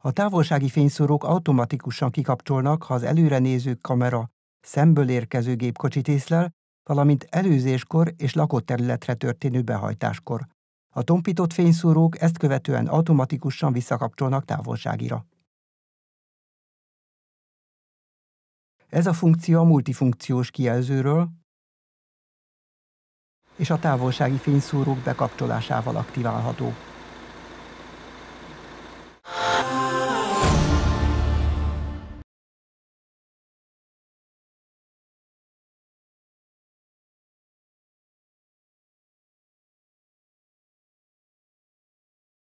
A távolsági fényszórók automatikusan kikapcsolnak, ha az előrenéző kamera szemből érkező gépkocsit észlel, valamint előzéskor és lakott területre történő behajtáskor. A tompított fényszórók ezt követően automatikusan visszakapcsolnak távolságira. Ez a funkció a multifunkciós kijelzőről és a távolsági fényszórók bekapcsolásával aktiválható.